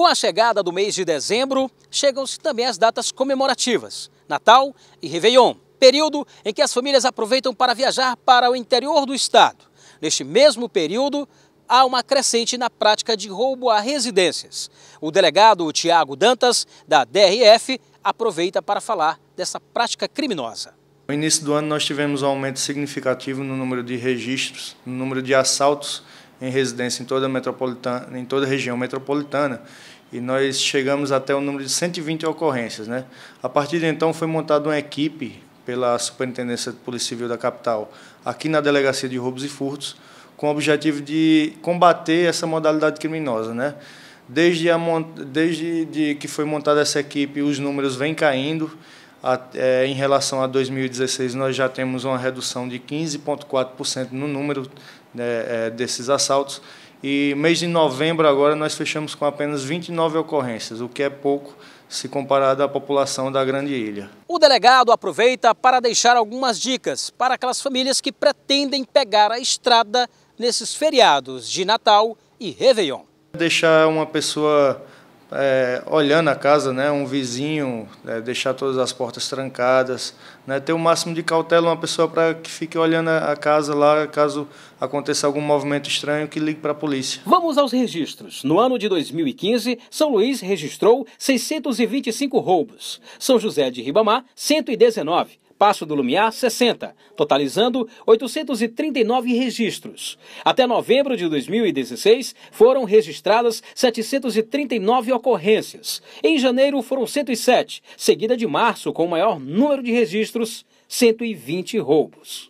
Com a chegada do mês de dezembro, chegam-se também as datas comemorativas, Natal e Réveillon, período em que as famílias aproveitam para viajar para o interior do estado. Neste mesmo período, há uma crescente na prática de roubo a residências. O delegado Tiago Dantas, da DRF, aproveita para falar dessa prática criminosa. No início do ano, nós tivemos um aumento significativo no número de registros, no número de assaltos em residência em toda a metropolitana, em toda a região metropolitana, e nós chegamos até o número de 120 ocorrências, né? A partir de então foi montada uma equipe pela Superintendência de Polícia Civil da capital, aqui na delegacia de roubos e furtos, com o objetivo de combater essa modalidade criminosa, né? Desde, a, desde de que foi montada essa equipe, os números vêm caindo. Até, em relação a 2016, nós já temos uma redução de 15,4% no número né, é, desses assaltos. E mês de novembro agora nós fechamos com apenas 29 ocorrências, o que é pouco se comparado à população da Grande Ilha. O delegado aproveita para deixar algumas dicas para aquelas famílias que pretendem pegar a estrada nesses feriados de Natal e Réveillon. Deixar uma pessoa é, olhando a casa, né, um vizinho, é, deixar todas as portas trancadas, né, ter o máximo de cautela uma pessoa para que fique olhando a casa lá, caso aconteça algum movimento estranho, que ligue para a polícia. Vamos aos registros. No ano de 2015, São Luís registrou 625 roubos, São José de Ribamar, 119. Passo do Lumiar 60, totalizando 839 registros. Até novembro de 2016, foram registradas 739 ocorrências. Em janeiro foram 107, seguida de março com o maior número de registros, 120 roubos.